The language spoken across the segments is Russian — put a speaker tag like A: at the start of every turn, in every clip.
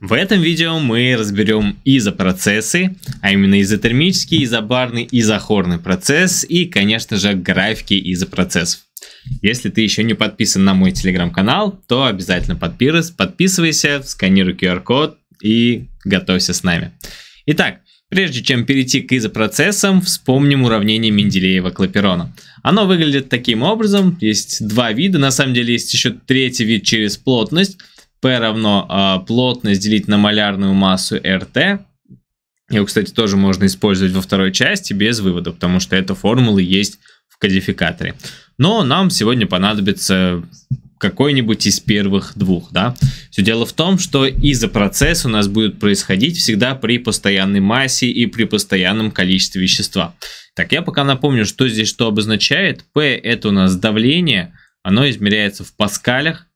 A: В этом видео мы разберем изопроцессы, а именно изотермический, изобарный, изохорный процесс и, конечно же, графики изопроцессов. Если ты еще не подписан на мой телеграм-канал, то обязательно подпирайся, подписывайся, сканируй QR-код и готовься с нами. Итак, прежде чем перейти к изопроцессам, вспомним уравнение Менделеева-Клаперона. Оно выглядит таким образом, есть два вида, на самом деле есть еще третий вид через плотность, P равно э, плотность делить на малярную массу RT. Его, кстати, тоже можно использовать во второй части без вывода, потому что эта формула есть в кодификаторе. Но нам сегодня понадобится какой-нибудь из первых двух, да. Все дело в том, что изопроцесс у нас будет происходить всегда при постоянной массе и при постоянном количестве вещества. Так, я пока напомню, что здесь что обозначает. P это у нас давление, оно измеряется в паскалях,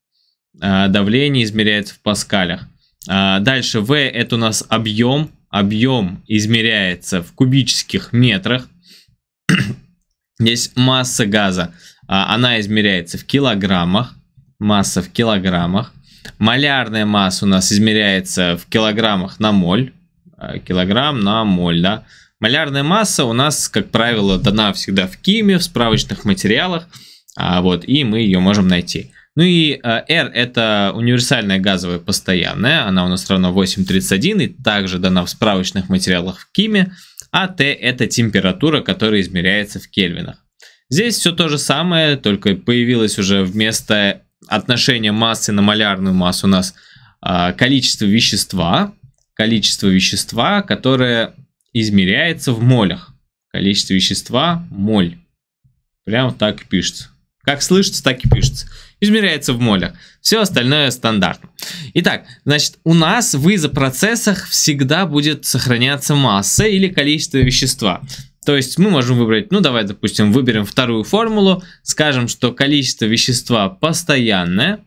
A: Э, давление измеряется в паскалях. А, дальше V это у нас объем. Объем измеряется в кубических метрах. Здесь масса газа. А, она измеряется в килограммах. Масса в килограммах. Малярная масса у нас измеряется в килограммах на моль. А, килограмм на моль, да. Малярная масса у нас, как правило, дана всегда в киме, в справочных материалах. А вот, и мы ее можем найти. Ну и э, R это универсальная газовая постоянная, она у нас равна 8,31 и также дана в справочных материалах в Киме, а T это температура, которая измеряется в кельвинах. Здесь все то же самое, только появилось уже вместо отношения массы на малярную массу у нас э, количество вещества, количество вещества, которое измеряется в молях. Количество вещества моль. Прямо так и пишется. Как слышится, так и пишется измеряется в молях. Все остальное стандартно. Итак, значит, у нас в изопроцессах всегда будет сохраняться масса или количество вещества. То есть мы можем выбрать, ну давай, допустим, выберем вторую формулу, скажем, что количество вещества постоянное,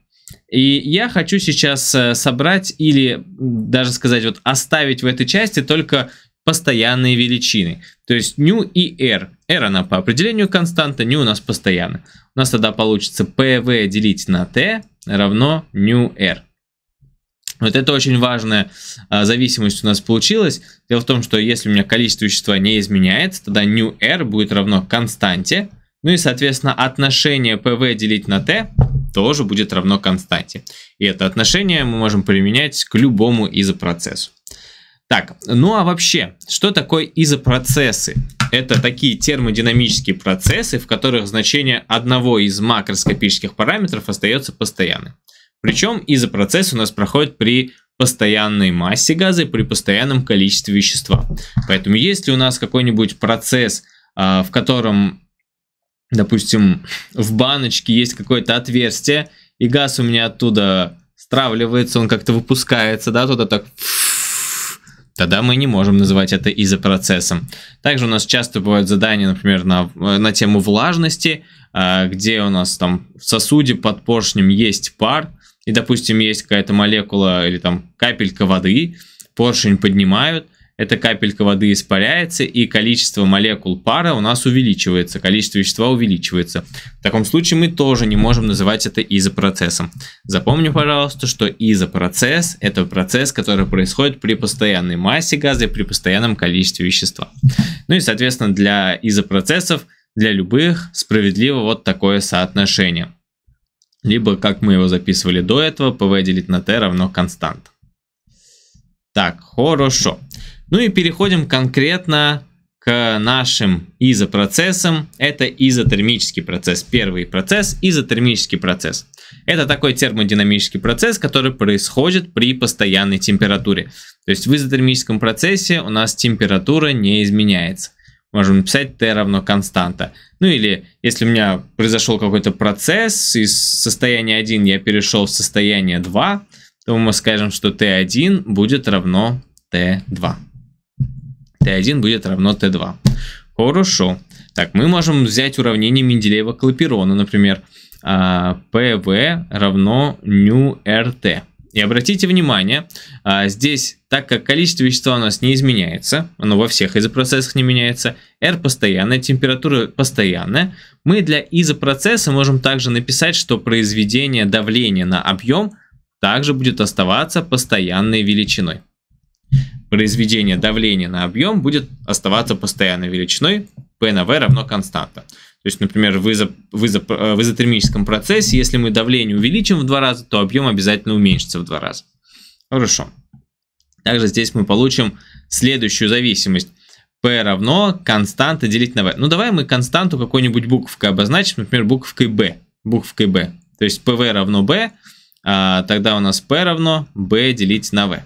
A: и я хочу сейчас э, собрать или даже сказать, вот оставить в этой части только постоянные величины. То есть ню и r. r она по определению константа, ню у нас постоянно. У нас тогда получится PV делить на T равно new R. Вот это очень важная а, зависимость у нас получилась. Дело в том, что если у меня количество вещества не изменяется, тогда new R будет равно константе. Ну и, соответственно, отношение PV делить на T тоже будет равно константе. И это отношение мы можем применять к любому изопроцессу. Так, ну а вообще, что такое изопроцессы? Это такие термодинамические процессы, в которых значение одного из макроскопических параметров остается постоянным. Причем из-за изопроцесс у нас проходит при постоянной массе газа и при постоянном количестве вещества. Поэтому если у нас какой-нибудь процесс, а, в котором, допустим, в баночке есть какое-то отверстие, и газ у меня оттуда стравливается, он как-то выпускается, да, туда так Тогда мы не можем называть это изопроцессом. Также у нас часто бывают задания, например, на, э, на тему влажности, э, где у нас там в сосуде под поршнем есть пар, и, допустим, есть какая-то молекула или там капелька воды, поршень поднимают – эта капелька воды испаряется, и количество молекул пара у нас увеличивается, количество вещества увеличивается. В таком случае мы тоже не можем называть это изопроцессом. Запомни, пожалуйста, что изопроцесс – это процесс, который происходит при постоянной массе газа и при постоянном количестве вещества. Ну и, соответственно, для изопроцессов, для любых справедливо вот такое соотношение. Либо, как мы его записывали до этого, PV делить на T равно констант. Так, хорошо. Ну и переходим конкретно к нашим изопроцессам. Это изотермический процесс. Первый процесс – изотермический процесс. Это такой термодинамический процесс, который происходит при постоянной температуре. То есть в изотермическом процессе у нас температура не изменяется. Можем написать T равно константа. Ну или если у меня произошел какой-то процесс, из состояния 1 я перешел в состояние 2, то мы скажем, что T1 будет равно T2. Т1 будет равно Т2. Хорошо. Так, мы можем взять уравнение Менделеева-Клапирона, например, PV а, равно ню И обратите внимание, а, здесь, так как количество вещества у нас не изменяется, оно во всех изопроцессах не меняется, R постоянная, температура постоянная, мы для изопроцесса можем также написать, что произведение давления на объем также будет оставаться постоянной величиной произведения давления на объем будет оставаться постоянной величиной, P на V равно константа. То есть, например, в, изо, в, изо, э, в изотермическом процессе, если мы давление увеличим в два раза, то объем обязательно уменьшится в два раза. Хорошо. Также здесь мы получим следующую зависимость. P равно константа делить на V. Ну, давай мы константу какой-нибудь буковкой обозначим, например, буковкой B. Буковкой B. То есть PV равно B, а тогда у нас P равно B делить на V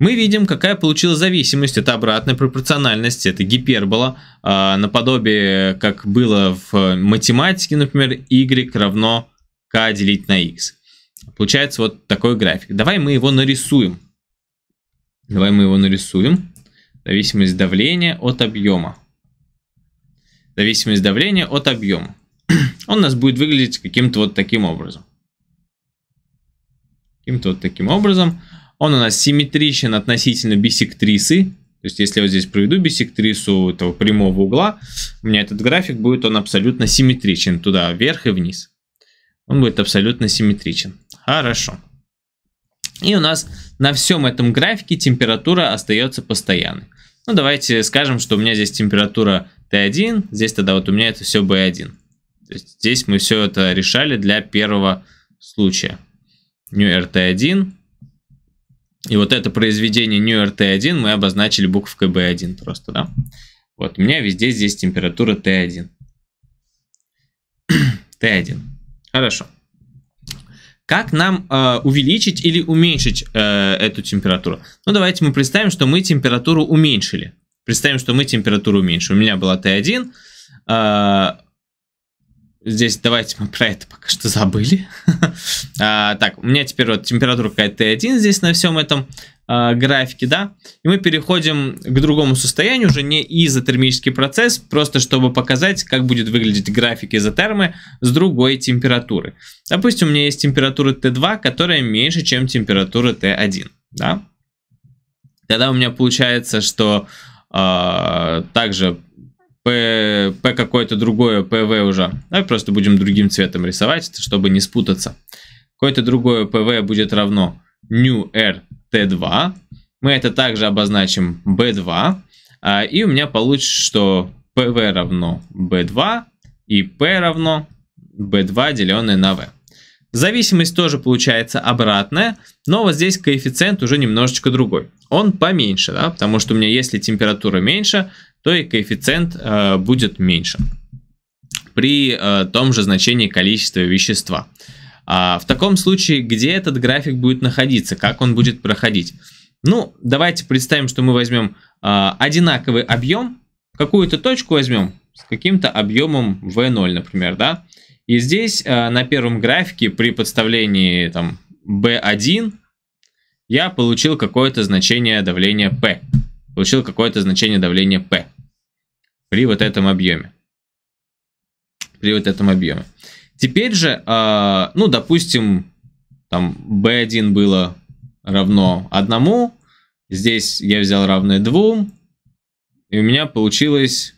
A: мы видим, какая получилась зависимость. Это обратная пропорциональность, это гипербола, э, наподобие, как было в математике, например, y равно k делить на x. Получается вот такой график. Давай мы его нарисуем. Давай мы его нарисуем. Зависимость давления от объема. Зависимость давления от объема. Он у нас будет выглядеть каким-то вот таким образом. Каким-то вот таким образом. Он у нас симметричен относительно бисектрисы. То есть, если я вот здесь проведу бисектрису этого прямого угла, у меня этот график будет, он абсолютно симметричен туда, вверх и вниз. Он будет абсолютно симметричен. Хорошо. И у нас на всем этом графике температура остается постоянной. Ну, давайте скажем, что у меня здесь температура Т 1 здесь тогда вот у меня это все B1. То есть здесь мы все это решали для первого случая. New RT1, и вот это произведение New T1 мы обозначили буквой B1 просто, да. Вот, у меня везде здесь температура T1. T1. Хорошо. Как нам э, увеличить или уменьшить э, эту температуру? Ну, давайте мы представим, что мы температуру уменьшили. Представим, что мы температуру уменьшили. У меня была T1, э, Здесь давайте мы про это пока что забыли. а, так, у меня теперь вот температура какая-то Т1 здесь на всем этом а, графике, да. И мы переходим к другому состоянию, уже не изотермический процесс, просто чтобы показать, как будет выглядеть график изотермы с другой температуры. Допустим, у меня есть температура Т2, которая меньше, чем температура Т1, да. Тогда у меня получается, что а, также П-п какое-то другое, ПВ уже. Давай просто будем другим цветом рисовать, чтобы не спутаться. Какое-то другое ПВ будет равно new R T2. Мы это также обозначим B2. А, и у меня получится, что PV равно B2 и P равно B2 деленное на V. Зависимость тоже получается обратная, но вот здесь коэффициент уже немножечко другой. Он поменьше, да, потому что у меня если температура меньше, то и коэффициент э, будет меньше при э, том же значении количества вещества. А в таком случае, где этот график будет находиться, как он будет проходить? Ну, давайте представим, что мы возьмем э, одинаковый объем, какую-то точку возьмем с каким-то объемом V0, например, да? И здесь на первом графике при подставлении там B1 я получил какое-то значение давления P. Получил какое-то значение давления P при вот этом объеме. При вот этом объеме. Теперь же, э, ну, допустим, там B1 было равно одному, здесь я взял равное двум, и у меня получилось,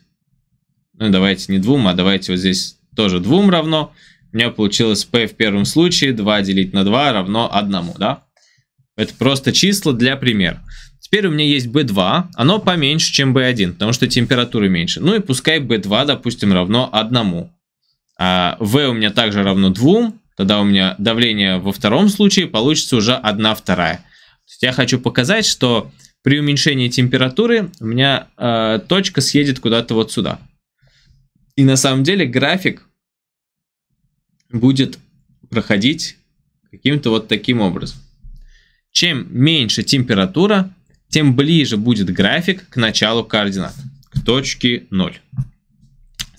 A: ну, давайте не двум, а давайте вот здесь тоже двум равно, у меня получилось P в первом случае 2 делить на 2 равно одному, да? Это просто числа для примера. Теперь у меня есть B2, оно поменьше, чем B1, потому что температуры меньше. Ну и пускай B2, допустим, равно 1. А V у меня также равно 2, тогда у меня давление во втором случае получится уже 1 вторая. я хочу показать, что при уменьшении температуры у меня э, точка съедет куда-то вот сюда. И на самом деле график будет проходить каким-то вот таким образом. Чем меньше температура, тем ближе будет график к началу координат, к точке 0.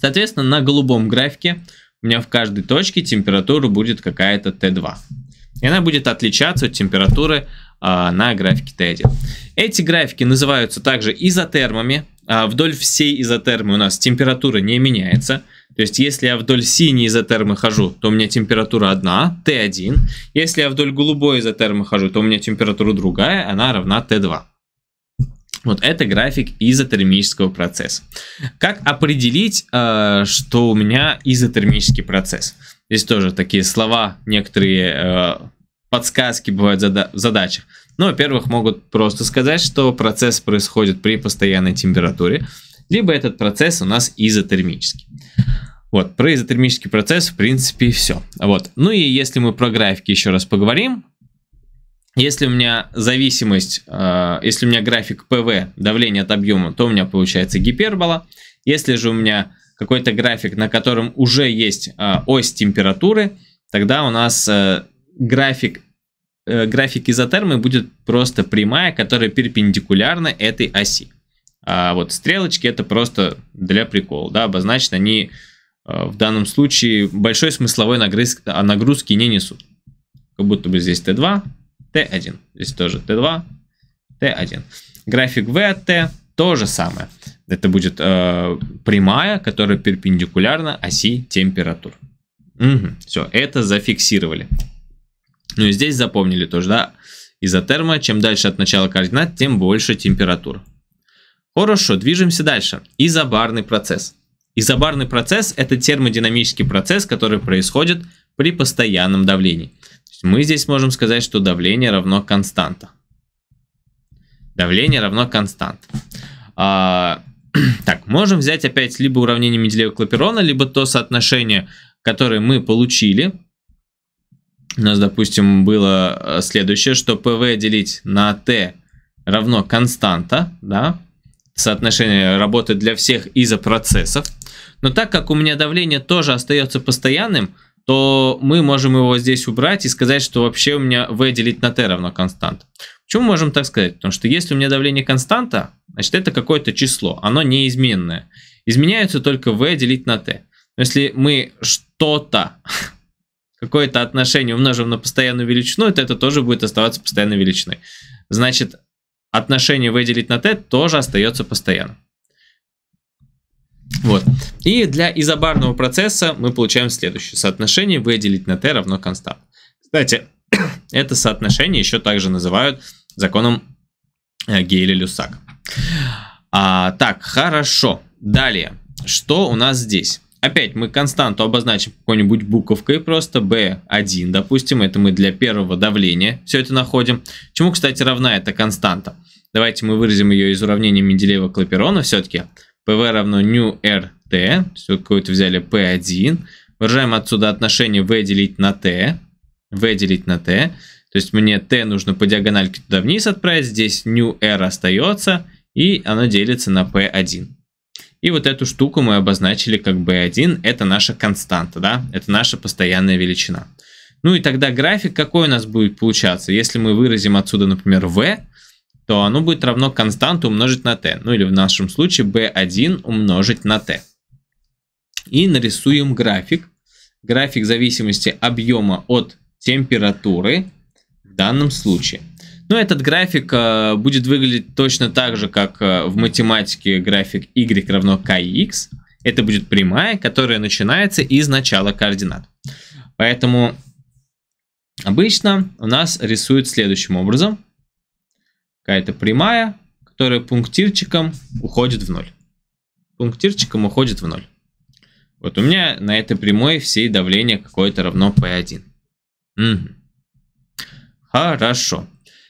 A: Соответственно, на голубом графике у меня в каждой точке температура будет какая-то Т2. И она будет отличаться от температуры а, на графике Т1. Эти графики называются также изотермами. А, вдоль всей изотермы у нас температура не меняется. То есть, если я вдоль синей изотермы хожу, то у меня температура одна, Т1. Если я вдоль голубой изотермы хожу, то у меня температура другая, она равна Т2. Вот это график изотермического процесса. Как определить, э, что у меня изотермический процесс? Здесь тоже такие слова, некоторые э, подсказки бывают в задачах. Ну, во-первых, могут просто сказать, что процесс происходит при постоянной температуре, либо этот процесс у нас изотермический. Вот, про изотермический процесс, в принципе, все. Вот. Ну и если мы про графики еще раз поговорим, если у меня зависимость, э, если у меня график ПВ, давление от объема, то у меня получается гипербола. Если же у меня какой-то график, на котором уже есть э, ось температуры, тогда у нас э, график, график изотермы будет просто прямая, которая перпендикулярна этой оси. А вот стрелочки это просто для прикола, да, обозначено они в данном случае большой смысловой нагрузки не несут. Как будто бы здесь Т2, Т1. Здесь тоже Т2, Т1. График ВТ то же самое. Это будет э, прямая, которая перпендикулярна оси температур. Угу, все, это зафиксировали. Ну и здесь запомнили тоже, да? Изотерма, чем дальше от начала координат, тем больше температура. Хорошо, движемся дальше. Изобарный процесс. Изобарный процесс – это термодинамический процесс, который происходит при постоянном давлении – мы здесь можем сказать, что давление равно константа. Давление равно констант. А, так, можем взять опять либо уравнение Менделеева-Клапперона, либо то соотношение, которое мы получили. У нас, допустим, было э, следующее, что PV делить на T равно константа, да, соотношение работы для всех изопроцессов. Но так как у меня давление тоже остается постоянным, то мы можем его здесь убрать и сказать, что вообще у меня v делить на t равно констант. Почему можем так сказать? Потому что если у меня давление константа, значит это какое-то число, оно неизменное. Изменяется только v делить на t. Но если мы что-то, какое-то отношение умножим на постоянную величину, то это тоже будет оставаться постоянной величиной. Значит, отношение v делить на t тоже остается постоянным. Вот. И для изобарного процесса мы получаем следующее соотношение v делить на t равно констант. Кстати, это соотношение еще также называют законом э, Гейля-Люсак. А, так, хорошо. Далее, что у нас здесь? Опять мы константу обозначим какой-нибудь буковкой, просто B1, допустим, это мы для первого давления все это находим. Чему, кстати, равна эта константа? Давайте мы выразим ее из уравнения Менделеева-Клаперона все-таки. PV равно new RT, все какое-то взяли P1. Выражаем отсюда отношение V делить на T. V делить на T. То есть мне T нужно по диагональке туда вниз отправить, здесь new R остается, и оно делится на P1. И вот эту штуку мы обозначили как B1, это наша константа, да, это наша постоянная величина. Ну и тогда график какой у нас будет получаться? Если мы выразим отсюда, например, V, то оно будет равно константу умножить на t, ну или в нашем случае b1 умножить на t. И нарисуем график. График зависимости объема от температуры в данном случае. Но этот график э, будет выглядеть точно так же, как э, в математике график y равно kx. Это будет прямая, которая начинается из начала координат. Поэтому обычно у нас рисуют следующим образом – какая-то прямая, которая пунктирчиком уходит в ноль. Пунктирчиком уходит в ноль. Вот у меня на этой прямой все давление какое-то равно P1. Угу. Хорошо.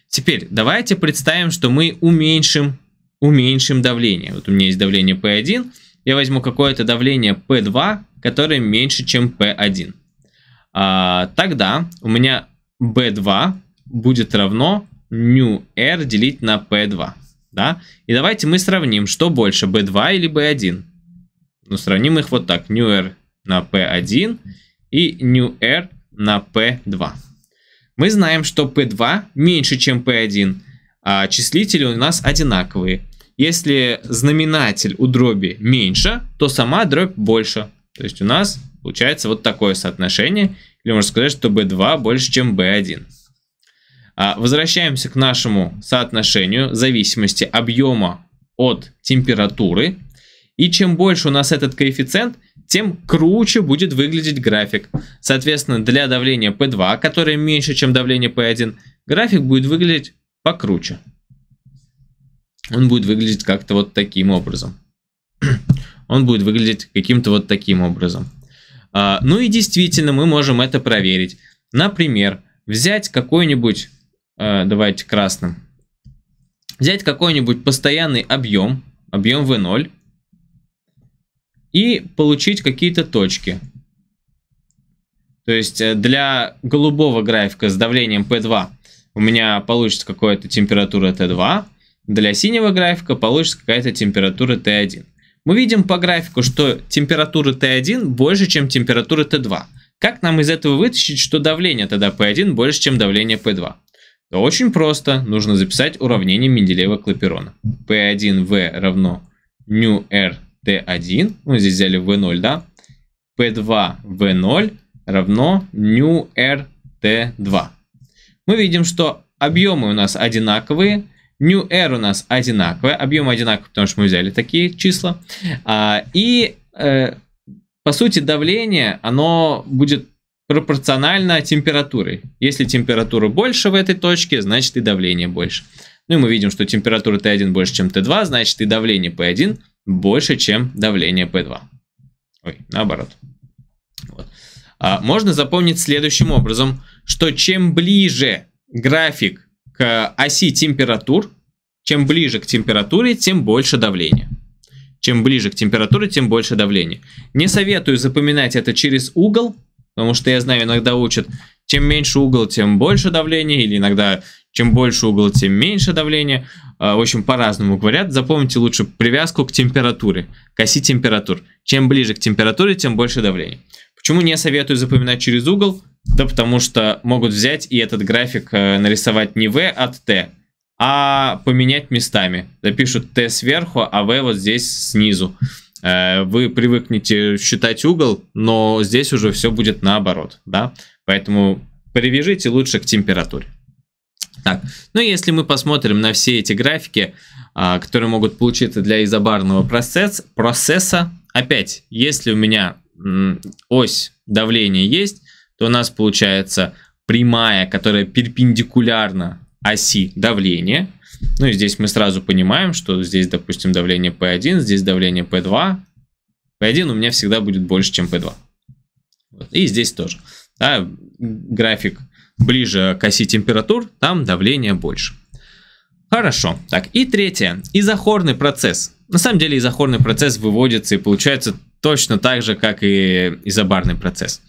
A: Теперь давайте представим, что мы уменьшим, уменьшим давление. Вот у меня есть давление P1. Я возьму какое-то давление P2, которое меньше, чем P1. А, тогда у меня B2 будет равно new r делить на p2. Да? И давайте мы сравним, что больше, b2 или b1. Ну, сравним их вот так. new r на p1 и new r на p2. Мы знаем, что p2 меньше, чем p1, а числители у нас одинаковые. Если знаменатель у дроби меньше, то сама дробь больше. То есть у нас получается вот такое соотношение. Или можно сказать, что b2 больше, чем b1. А, возвращаемся к нашему соотношению зависимости объема от температуры. И чем больше у нас этот коэффициент, тем круче будет выглядеть график. Соответственно, для давления P2, которое меньше, чем давление P1, график будет выглядеть покруче. Он будет выглядеть как-то вот таким образом. Он будет выглядеть каким-то вот таким образом. А, ну и действительно, мы можем это проверить. Например, взять какой-нибудь Э, давайте красным. Взять какой-нибудь постоянный объем, объем V0, и получить какие-то точки. То есть э, для голубого графика с давлением P2 у меня получится какая-то температура T2, для синего графика получится какая-то температура T1. Мы видим по графику, что температура T1 больше, чем температура T2. Как нам из этого вытащить, что давление тогда P1 больше, чем давление P2? Очень просто. Нужно записать уравнение Менделеева-Клапперона. P1V равно nu r t1. Ну, здесь взяли v0, да? P2v0 равно nu r t2. Мы видим, что объемы у нас одинаковые. New R у нас одинаковые, объемы одинаковые, потому что мы взяли такие числа. А, и, э, по сути, давление, оно будет пропорционально температуре. Если температура больше в этой точке, значит и давление больше. Ну и мы видим, что температура Т1 больше, чем Т2, значит и давление P1 больше, чем давление P2. Ой, наоборот. Вот. А можно запомнить следующим образом, что чем ближе график к оси температур, чем ближе к температуре, тем больше давление. Чем ближе к температуре, тем больше давление. Не советую запоминать это через угол, Потому что я знаю, иногда учат, чем меньше угол, тем больше давление, или иногда чем больше угол, тем меньше давление. А, в общем, по-разному говорят. Запомните лучше привязку к температуре, к оси температур. Чем ближе к температуре, тем больше давление. Почему не советую запоминать через угол? Да потому что могут взять и этот график э, нарисовать не V от T, а поменять местами. Запишут Т сверху, а В вот здесь снизу. Э, вы привыкнете считать угол, но здесь уже все будет наоборот, да, поэтому привяжите лучше к температуре. Так, ну если мы посмотрим на все эти графики, а, которые могут получиться для изобарного процесс, процесса, опять, если у меня ось давления есть, то у нас получается прямая, которая перпендикулярна оси давления – ну и здесь мы сразу понимаем, что здесь, допустим, давление P1, здесь давление P2. P1 у меня всегда будет больше, чем P2. Вот. И здесь тоже. Да, график ближе к оси температур, там давление больше. Хорошо. Так, и третье. Изохорный процесс. На самом деле изохорный процесс выводится и получается точно так же, как и изобарный процесс.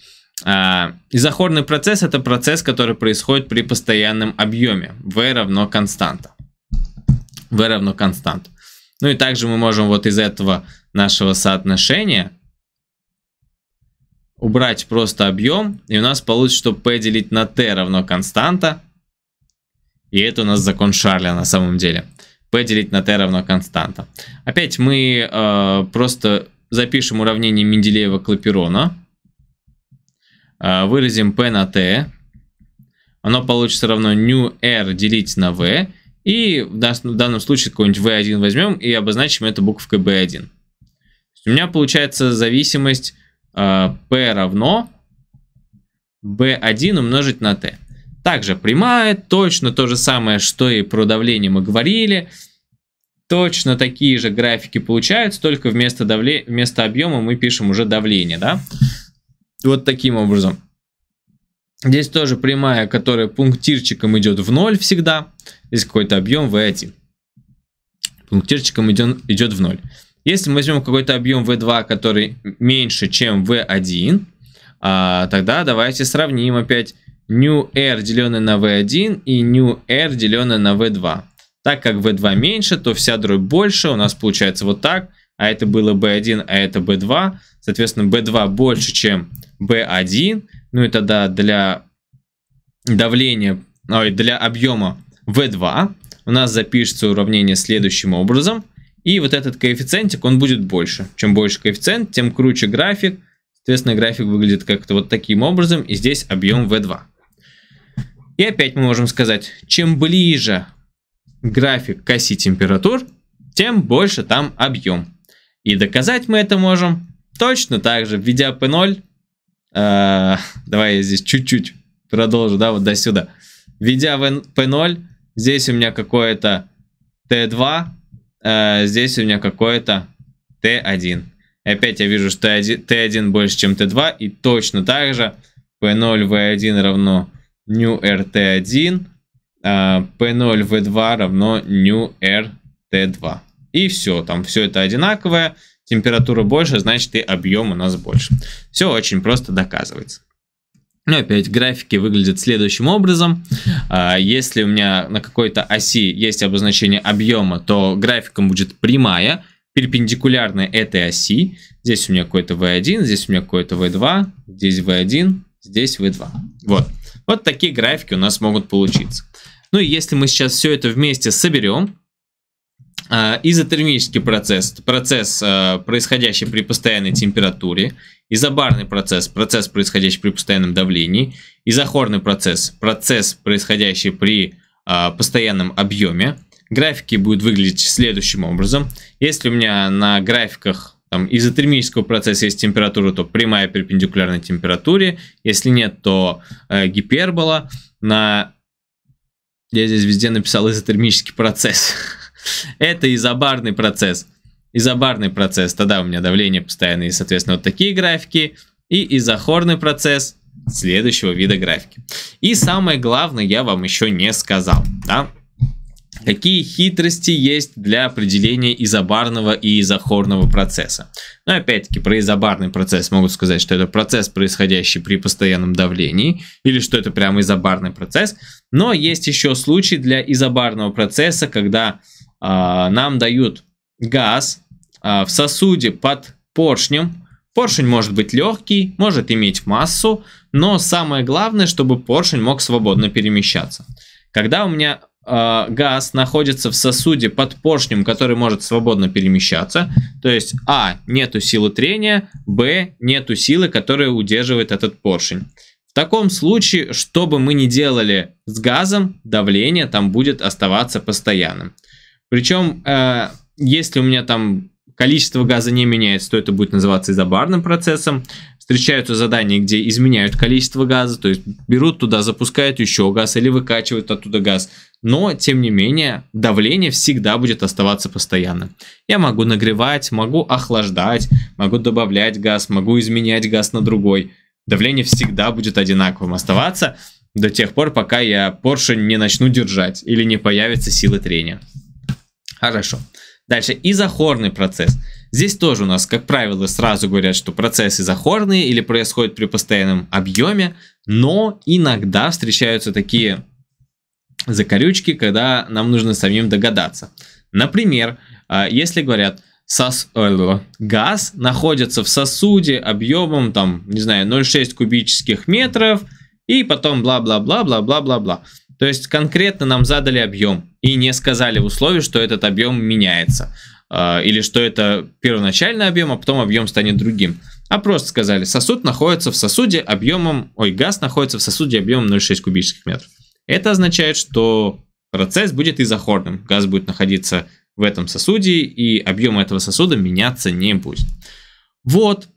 A: А, изохорный процесс – это процесс, который происходит при постоянном объеме. V равно константа v равно констант. Ну и также мы можем вот из этого нашего соотношения убрать просто объем, и у нас получится, что p делить на t равно константа, и это у нас закон Шарля на самом деле. p делить на t равно константа. Опять мы э, просто запишем уравнение Менделеева-Клапперона, э, выразим p на t, оно получится равно nu r делить на v, и в, данном случае какой-нибудь V1 возьмем и обозначим это буквой B1. У меня получается зависимость а, P равно B1 умножить на T. Также прямая, точно то же самое, что и про давление мы говорили. Точно такие же графики получаются, только вместо, давле... вместо объема мы пишем уже давление. Да? Вот таким образом. Здесь тоже прямая, которая пунктирчиком идет в ноль всегда. Здесь какой-то объем V1. Пунктирчиком идет, идет в ноль. Если мы возьмем какой-то объем V2, э который меньше, чем V1, э а, тогда давайте сравним опять new r деленное на v1 и new r деленное на v2. Так как v2 меньше, то вся дробь больше, у нас получается вот так, а это было b1, а это b2, соответственно b2 больше, чем b1, ну и тогда для давления, ой, для объема V2 у нас запишется уравнение следующим образом. И вот этот коэффициентик, он будет больше. Чем больше коэффициент, тем круче график. Соответственно, график выглядит как-то вот таким образом. И здесь объем V2. И опять мы можем сказать, чем ближе график к оси температур, тем больше там объем. И доказать мы это можем точно так же, введя P0 Э, давай я здесь чуть-чуть продолжу, да, вот до сюда. Введя в P0, здесь у меня какое-то T2, э, здесь у меня какое-то T1. И опять я вижу, что T1, больше, чем T2, и точно так же P0, V1 равно new RT1, Uh, P0 V2 равно new R 2 И все, там все это одинаковое температура больше, значит и объем у нас больше. Все очень просто доказывается. Ну, опять графики выглядят следующим образом. А, если у меня на какой-то оси есть обозначение объема, то графиком будет прямая, перпендикулярная этой оси. Здесь у меня какой-то V1, здесь у меня какой-то V2, здесь V1, здесь V2. Вот. Вот такие графики у нас могут получиться. Ну и если мы сейчас все это вместе соберем, а, изотермический процесс, процесс, э, происходящий при постоянной температуре, изобарный процесс, процесс, происходящий при постоянном давлении, изохорный процесс, процесс, происходящий при а, постоянном объеме. Графики будут выглядеть следующим образом. Если у меня на графиках там, изотермического процесса есть температура, то прямая перпендикулярная температуре. Если нет, то э, гипербола. На... Я здесь везде написал изотермический процесс. Это изобарный процесс. Изобарный процесс, тогда у меня давление постоянное, и, соответственно, вот такие графики. И изохорный процесс следующего вида графики. И самое главное я вам еще не сказал. Да? Какие хитрости есть для определения изобарного и изохорного процесса? Ну, опять-таки про изобарный процесс могут сказать, что это процесс, происходящий при постоянном давлении, или что это прямо изобарный процесс. Но есть еще случай для изобарного процесса, когда а, нам дают газ а, в сосуде под поршнем. Поршень может быть легкий, может иметь массу, но самое главное, чтобы поршень мог свободно перемещаться. Когда у меня э, газ находится в сосуде под поршнем, который может свободно перемещаться, то есть а. нету силы трения, б. нету силы, которая удерживает этот поршень. В таком случае, что бы мы ни делали с газом, давление там будет оставаться постоянным. Причем, э, если у меня там количество газа не меняется, то это будет называться изобарным процессом. Встречаются задания, где изменяют количество газа, то есть берут туда, запускают еще газ или выкачивают оттуда газ. Но, тем не менее, давление всегда будет оставаться постоянным. Я могу нагревать, могу охлаждать, могу добавлять газ, могу изменять газ на другой. Давление всегда будет одинаковым оставаться до тех пор, пока я поршень не начну держать или не появится силы трения. Хорошо. Дальше изохорный процесс. Здесь тоже у нас, как правило, сразу говорят, что процесс изохорный или происходит при постоянном объеме, но иногда встречаются такие закорючки, когда нам нужно самим догадаться. Например, а, если говорят, сос... Э, газ находится в сосуде объемом, там, не знаю, 0,6 кубических метров, и потом бла-бла-бла-бла-бла-бла-бла. То есть конкретно нам задали объем и не сказали в условии, что этот объем меняется. А, или что это первоначальный объем, а потом объем станет другим. А просто сказали, сосуд находится в сосуде объемом, ой, газ находится в сосуде объемом 0,6 кубических метров. Это означает, что процесс будет изохорным. Газ будет находиться в этом сосуде, и объем этого сосуда меняться не будет. Вот.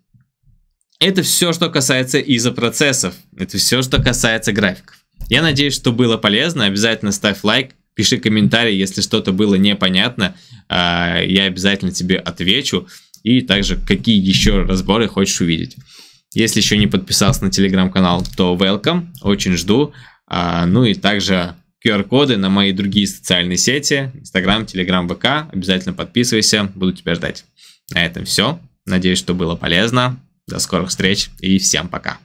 A: Это все, что касается изопроцессов. Это все, что касается графиков. Я надеюсь, что было полезно. Обязательно ставь лайк, Пиши комментарий, если что-то было непонятно, а, я обязательно тебе отвечу. И также, какие еще разборы хочешь увидеть. Если еще не подписался на телеграм-канал, то welcome, очень жду. А, ну и также QR-коды на мои другие социальные сети, Инстаграм, Телеграм, ВК. Обязательно подписывайся, буду тебя ждать. На этом все. Надеюсь, что было полезно. До скорых встреч и всем пока.